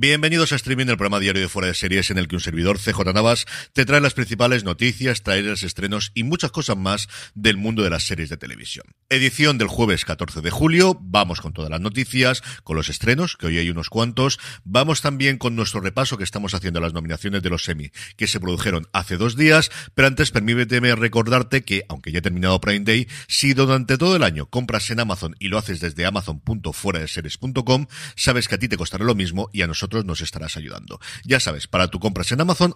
Bienvenidos a Streaming, el programa diario de Fuera de Series en el que un servidor, CJ Navas, te trae las principales noticias, trailers, estrenos y muchas cosas más del mundo de las series de televisión. Edición del jueves 14 de julio, vamos con todas las noticias, con los estrenos, que hoy hay unos cuantos, vamos también con nuestro repaso que estamos haciendo a las nominaciones de los semi que se produjeron hace dos días, pero antes permíteme recordarte que, aunque ya he terminado Prime Day, si durante todo el año compras en Amazon y lo haces desde amazon.fueradeseries.com, sabes que a ti te costará lo mismo y a nosotros nos estarás ayudando. Ya sabes, para tu compras en Amazon,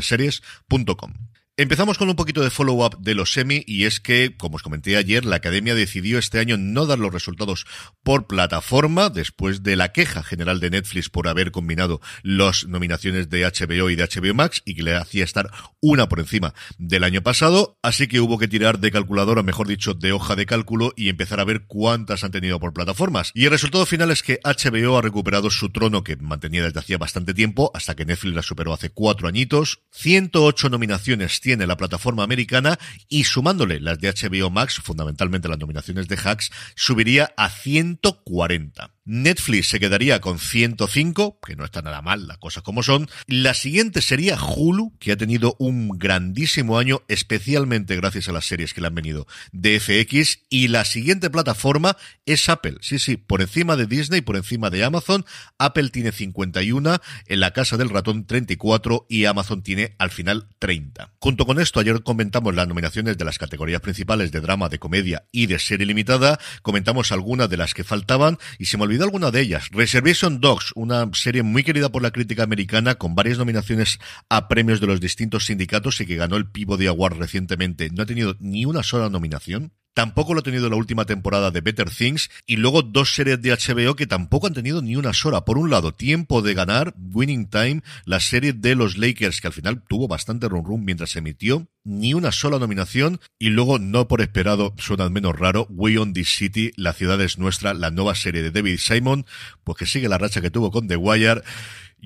series.com. Empezamos con un poquito de follow-up de los semi y es que, como os comenté ayer, la academia decidió este año no dar los resultados por plataforma después de la queja general de Netflix por haber combinado las nominaciones de HBO y de HBO Max y que le hacía estar una por encima del año pasado, así que hubo que tirar de calculadora, mejor dicho, de hoja de cálculo y empezar a ver cuántas han tenido por plataformas. Y el resultado final es que HBO ha recuperado su trono que mantenía desde hacía bastante tiempo hasta que Netflix la superó hace cuatro añitos, 108 nominaciones tiene la plataforma americana y sumándole las de HBO Max, fundamentalmente las nominaciones de Hacks, subiría a 140. Netflix se quedaría con 105, que no está nada mal, las cosas como son. La siguiente sería Hulu, que ha tenido un grandísimo año, especialmente gracias a las series que le han venido de FX. Y la siguiente plataforma es Apple. Sí, sí, por encima de Disney, por encima de Amazon. Apple tiene 51, en la casa del ratón 34 y Amazon tiene al final 30. Junto con esto, ayer comentamos las nominaciones de las categorías principales de drama, de comedia y de serie limitada. Comentamos algunas de las que faltaban y se me alguna de ellas. Reservation Dogs, una serie muy querida por la crítica americana, con varias nominaciones a premios de los distintos sindicatos y que ganó el de Award recientemente. No ha tenido ni una sola nominación tampoco lo ha tenido la última temporada de Better Things, y luego dos series de HBO que tampoco han tenido ni una sola. Por un lado, Tiempo de Ganar, Winning Time, la serie de los Lakers, que al final tuvo bastante run-run mientras se emitió, ni una sola nominación y luego no por esperado suena al menos raro We on the City La ciudad es nuestra la nueva serie de David Simon pues que sigue la racha que tuvo con The Wire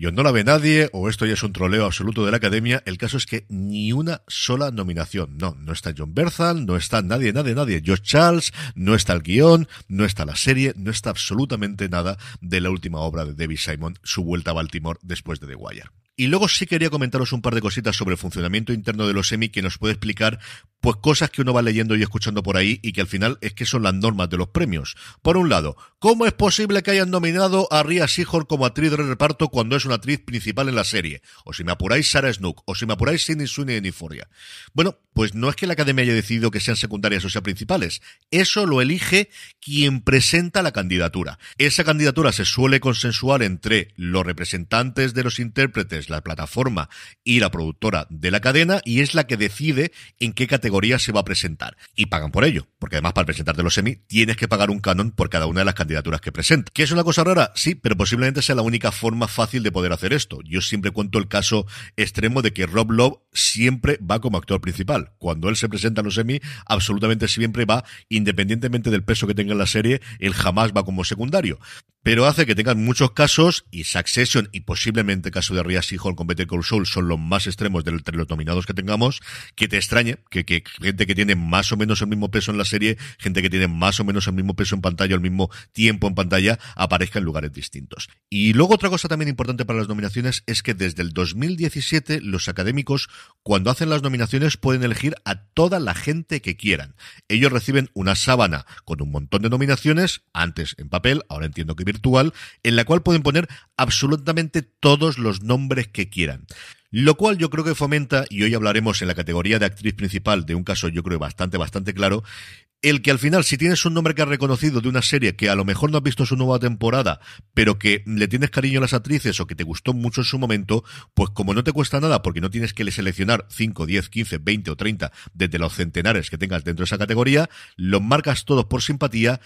yo no la ve nadie, o esto ya es un troleo absoluto de la academia. El caso es que ni una sola nominación. No, no está John Berthal, no está nadie, nadie, nadie. George Charles, no está el guión, no está la serie, no está absolutamente nada de la última obra de David Simon, su vuelta a Baltimore después de The Wire. Y luego sí quería comentaros un par de cositas sobre el funcionamiento interno de los Emmy que nos puede explicar pues cosas que uno va leyendo y escuchando por ahí y que al final es que son las normas de los premios. Por un lado, ¿cómo es posible que hayan nominado a Ria Seahorn como actriz de reparto cuando es una actriz principal en la serie? O si me apuráis, Sarah Snook. O si me apuráis, Sidney Sweeney en Niforia. Bueno, pues no es que la academia haya decidido que sean secundarias o sean principales. Eso lo elige quien presenta la candidatura. Esa candidatura se suele consensuar entre los representantes de los intérpretes, la plataforma y la productora de la cadena y es la que decide en qué categoría se va a presentar. Y pagan por ello, porque además para presentarte los semi tienes que pagar un canon por cada una de las candidaturas que presenta. ¿Que es una cosa rara? Sí, pero posiblemente sea la única forma fácil de poder hacer esto. Yo siempre cuento el caso extremo de que Rob Love siempre va como actor principal cuando él se presenta en los semi, absolutamente siempre va, independientemente del peso que tenga en la serie, él jamás va como secundario pero hace que tengan muchos casos, y Succession y posiblemente caso de Ria Seahawk con Better Call Saul son los más extremos de los nominados que tengamos, que te extrañe que, gente que tiene más o menos el mismo peso en la serie, gente que tiene más o menos el mismo peso en pantalla, el mismo tiempo en pantalla, aparezca en lugares distintos. Y luego otra cosa también importante para las nominaciones es que desde el 2017 los académicos, cuando hacen las nominaciones, pueden elegir a toda la gente que quieran. Ellos reciben una sábana con un montón de nominaciones, antes en papel, ahora entiendo que en la cual pueden poner absolutamente todos los nombres que quieran. Lo cual yo creo que fomenta, y hoy hablaremos en la categoría de actriz principal de un caso yo creo bastante, bastante claro, el que al final, si tienes un nombre que has reconocido de una serie que a lo mejor no has visto su nueva temporada, pero que le tienes cariño a las actrices o que te gustó mucho en su momento, pues como no te cuesta nada, porque no tienes que seleccionar 5, 10, 15, 20 o 30 desde los centenares que tengas dentro de esa categoría, los marcas todos por simpatía,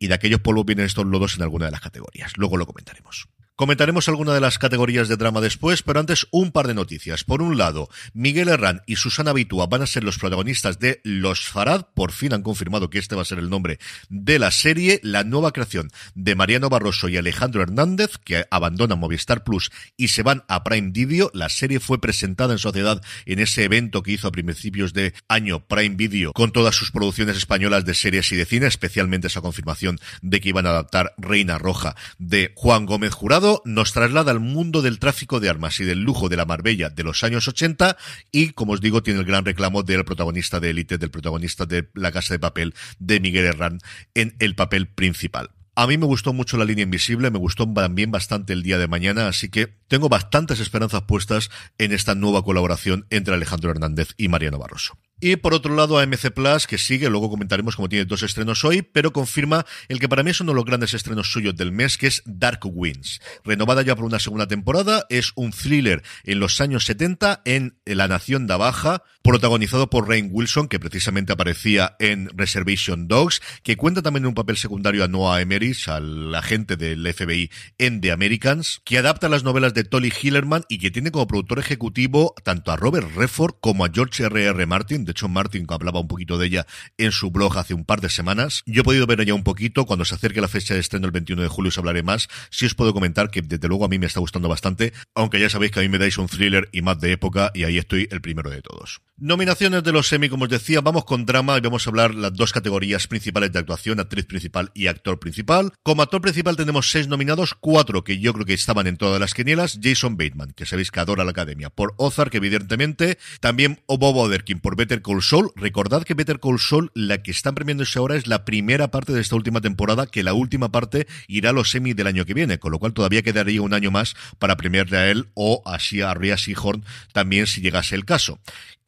y de aquellos polvos vienen estos lodos en alguna de las categorías. Luego lo comentaremos. Comentaremos alguna de las categorías de drama después, pero antes un par de noticias. Por un lado, Miguel Herrán y Susana Bitúa van a ser los protagonistas de Los Farad. Por fin han confirmado que este va a ser el nombre de la serie. La nueva creación de Mariano Barroso y Alejandro Hernández, que abandonan Movistar Plus y se van a Prime Video. La serie fue presentada en sociedad en ese evento que hizo a principios de año Prime Video con todas sus producciones españolas de series y de cine, especialmente esa confirmación de que iban a adaptar Reina Roja de Juan Gómez Jurado nos traslada al mundo del tráfico de armas y del lujo de la Marbella de los años 80 y, como os digo, tiene el gran reclamo del protagonista de Élite, del protagonista de La Casa de Papel, de Miguel Herrán, en el papel principal. A mí me gustó mucho la línea invisible, me gustó también bastante el día de mañana, así que tengo bastantes esperanzas puestas en esta nueva colaboración entre Alejandro Hernández y Mariano Barroso. Y por otro lado, a MC Plus, que sigue, luego comentaremos cómo tiene dos estrenos hoy, pero confirma el que para mí es uno de los grandes estrenos suyos del mes, que es Dark Winds. Renovada ya por una segunda temporada, es un thriller en los años 70 en La Nación de Baja, protagonizado por Rain Wilson, que precisamente aparecía en Reservation Dogs, que cuenta también un papel secundario a Noah Emerich, al agente del FBI en The Americans, que adapta las novelas de Tolly Hillerman y que tiene como productor ejecutivo tanto a Robert Redford como a George R.R. Martin de Martin, Martin hablaba un poquito de ella en su blog hace un par de semanas. Yo he podido ver ya un poquito. Cuando se acerque la fecha de estreno el 21 de julio os hablaré más. Si os puedo comentar que desde luego a mí me está gustando bastante, aunque ya sabéis que a mí me dais un thriller y más de época y ahí estoy el primero de todos. Nominaciones de los semi, como os decía, vamos con drama y vamos a hablar las dos categorías principales de actuación, actriz principal y actor principal. Como actor principal tenemos seis nominados, cuatro que yo creo que estaban en todas las quinielas. Jason Bateman, que sabéis que adora la academia, por Ozark, evidentemente. También Bob Oderkin por Better Better Call Recordad que Better Call Sol, la que están premiándose ahora, es la primera parte de esta última temporada, que la última parte irá a los semis del año que viene, con lo cual todavía quedaría un año más para premiarle a él o así a Ria Seahorn también si llegase el caso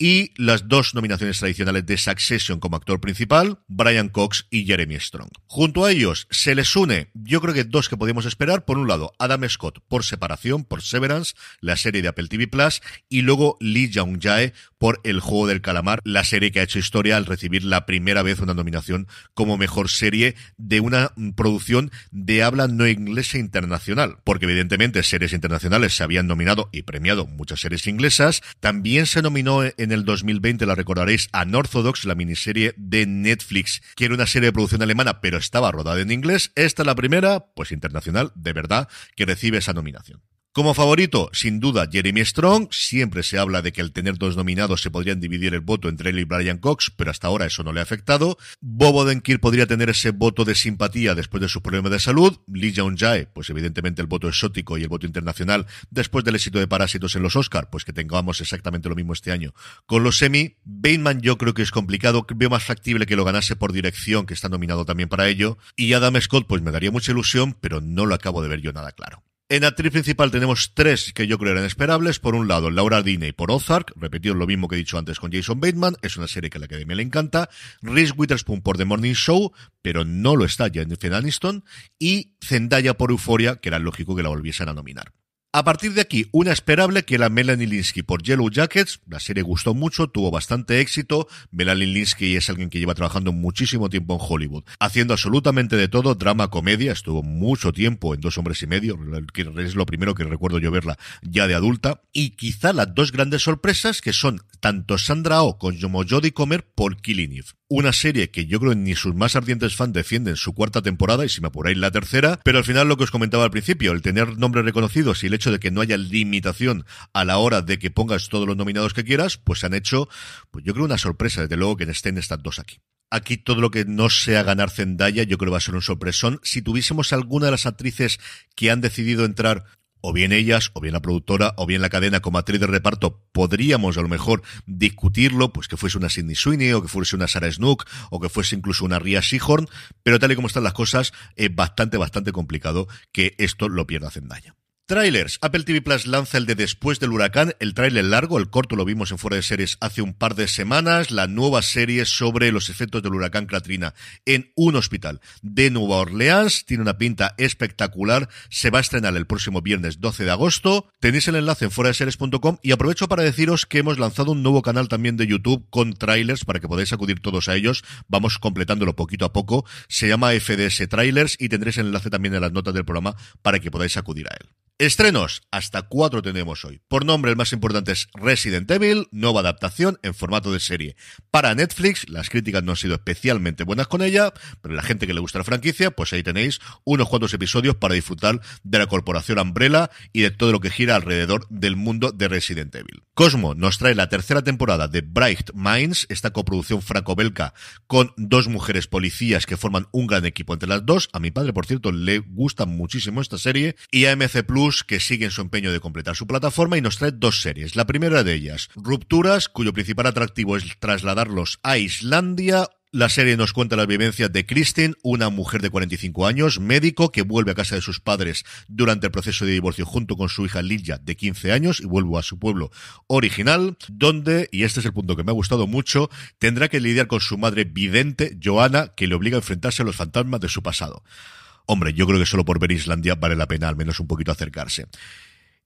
y las dos nominaciones tradicionales de Succession como actor principal, Brian Cox y Jeremy Strong. Junto a ellos se les une, yo creo que dos que podemos esperar, por un lado Adam Scott por separación, por Severance, la serie de Apple TV Plus, y luego Lee jung Jae por El Juego del Calamar, la serie que ha hecho historia al recibir la primera vez una nominación como mejor serie de una producción de habla no inglesa internacional, porque evidentemente series internacionales se habían nominado y premiado muchas series inglesas, también se nominó en en el 2020, la recordaréis, Orthodox, la miniserie de Netflix, que era una serie de producción alemana, pero estaba rodada en inglés. Esta es la primera, pues internacional, de verdad, que recibe esa nominación. Como favorito, sin duda, Jeremy Strong. Siempre se habla de que al tener dos nominados se podrían dividir el voto entre él y Brian Cox, pero hasta ahora eso no le ha afectado. Bobo Denkir podría tener ese voto de simpatía después de su problema de salud. Lee Jae, pues evidentemente el voto exótico y el voto internacional después del éxito de Parásitos en los Oscar, pues que tengamos exactamente lo mismo este año. Con los semi, Bateman yo creo que es complicado. Veo más factible que lo ganase por dirección, que está nominado también para ello. Y Adam Scott, pues me daría mucha ilusión, pero no lo acabo de ver yo nada claro. En actriz principal tenemos tres que yo creo eran esperables. Por un lado, Laura Diney por Ozark, repetido lo mismo que he dicho antes con Jason Bateman, es una serie que a la academia le encanta. Reese Witherspoon por The Morning Show, pero no lo está Jennifer Aniston. Y Zendaya por Euphoria, que era lógico que la volviesen a nominar. A partir de aquí, una esperable que era Melanie Linsky por Yellow Jackets. La serie gustó mucho, tuvo bastante éxito. Melanie Linsky es alguien que lleva trabajando muchísimo tiempo en Hollywood, haciendo absolutamente de todo, drama, comedia. Estuvo mucho tiempo en Dos Hombres y Medio, que es lo primero que recuerdo yo verla ya de adulta. Y quizá las dos grandes sorpresas que son tanto Sandra O oh con como Jodie Comer por Killing una serie que yo creo que ni sus más ardientes fans defienden su cuarta temporada y si me apuráis la tercera, pero al final lo que os comentaba al principio, el tener nombres reconocidos y el hecho de que no haya limitación a la hora de que pongas todos los nominados que quieras, pues se han hecho, pues yo creo una sorpresa, desde luego que estén estas dos aquí. Aquí todo lo que no sea ganar Zendaya, yo creo que va a ser un sorpresón. Si tuviésemos alguna de las actrices que han decidido entrar, o bien ellas, o bien la productora, o bien la cadena como matriz de reparto, podríamos a lo mejor discutirlo, pues que fuese una Sidney Sweeney, o que fuese una Sarah Snook, o que fuese incluso una Ria Seahorn, pero tal y como están las cosas, es bastante, bastante complicado que esto lo pierda Zendaya. Trailers. Apple TV Plus lanza el de Después del Huracán, el tráiler largo, el corto lo vimos en Fuera de Series hace un par de semanas, la nueva serie sobre los efectos del huracán Katrina en un hospital de Nueva Orleans. Tiene una pinta espectacular, se va a estrenar el próximo viernes 12 de agosto. Tenéis el enlace en fueradeseries.com y aprovecho para deciros que hemos lanzado un nuevo canal también de YouTube con trailers para que podáis acudir todos a ellos. Vamos completándolo poquito a poco. Se llama FDS Trailers y tendréis el enlace también en las notas del programa para que podáis acudir a él. Estrenos, hasta cuatro tenemos hoy. Por nombre, el más importante es Resident Evil, nueva adaptación en formato de serie para Netflix. Las críticas no han sido especialmente buenas con ella, pero la gente que le gusta la franquicia, pues ahí tenéis unos cuantos episodios para disfrutar de la corporación Umbrella y de todo lo que gira alrededor del mundo de Resident Evil. Cosmo nos trae la tercera temporada de Bright Minds, esta coproducción franco-belga con dos mujeres policías que forman un gran equipo entre las dos. A mi padre, por cierto, le gusta muchísimo esta serie. Y AMC Plus, que sigue en su empeño de completar su plataforma y nos trae dos series. La primera de ellas, Rupturas, cuyo principal atractivo es trasladarlos a Islandia, la serie nos cuenta las vivencias de kristin una mujer de 45 años, médico, que vuelve a casa de sus padres durante el proceso de divorcio junto con su hija Lilia, de 15 años, y vuelve a su pueblo original, donde, y este es el punto que me ha gustado mucho, tendrá que lidiar con su madre vidente, Joana, que le obliga a enfrentarse a los fantasmas de su pasado. Hombre, yo creo que solo por ver Islandia vale la pena al menos un poquito acercarse.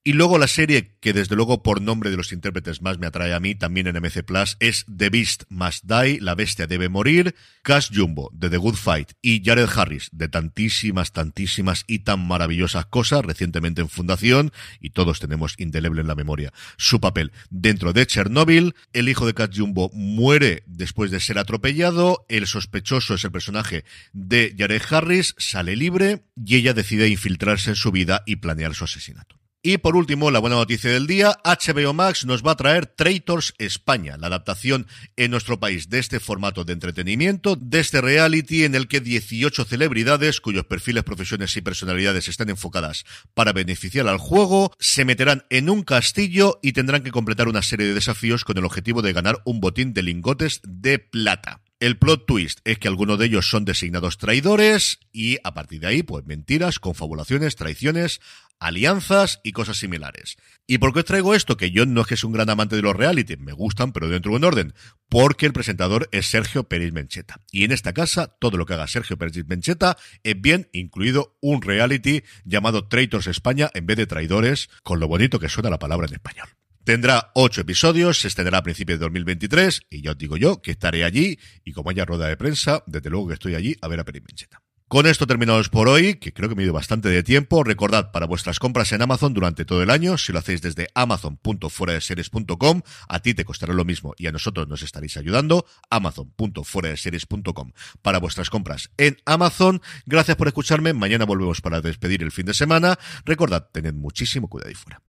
Y luego la serie que desde luego por nombre de los intérpretes más me atrae a mí, también en MC Plus, es The Beast Must Die, La Bestia Debe Morir, Cash Jumbo de The Good Fight y Jared Harris de tantísimas, tantísimas y tan maravillosas cosas recientemente en Fundación y todos tenemos indeleble en la memoria su papel dentro de Chernobyl. El hijo de Cash Jumbo muere después de ser atropellado, el sospechoso es el personaje de Jared Harris, sale libre y ella decide infiltrarse en su vida y planear su asesinato. Y por último, la buena noticia del día, HBO Max nos va a traer Traitors España, la adaptación en nuestro país de este formato de entretenimiento, de este reality en el que 18 celebridades cuyos perfiles, profesiones y personalidades están enfocadas para beneficiar al juego, se meterán en un castillo y tendrán que completar una serie de desafíos con el objetivo de ganar un botín de lingotes de plata. El plot twist es que algunos de ellos son designados traidores y a partir de ahí, pues mentiras, confabulaciones, traiciones, alianzas y cosas similares. ¿Y por qué os traigo esto? Que yo no es que sea un gran amante de los reality, me gustan, pero dentro de un orden, porque el presentador es Sergio Pérez Mencheta. Y en esta casa, todo lo que haga Sergio Pérez Mencheta es bien, incluido un reality llamado Traitors España en vez de Traidores, con lo bonito que suena la palabra en español. Tendrá ocho episodios, se extenderá a principios de 2023, y ya os digo yo que estaré allí, y como haya rueda de prensa, desde luego que estoy allí a ver a Pérez Mencheta. Con esto terminamos por hoy, que creo que me dio bastante de tiempo. Recordad, para vuestras compras en Amazon durante todo el año, si lo hacéis desde amazon.fueradeseries.com, a ti te costará lo mismo y a nosotros nos estaréis ayudando, amazon.fueradeseries.com para vuestras compras en Amazon. Gracias por escucharme, mañana volvemos para despedir el fin de semana. Recordad, tened muchísimo cuidado y fuera.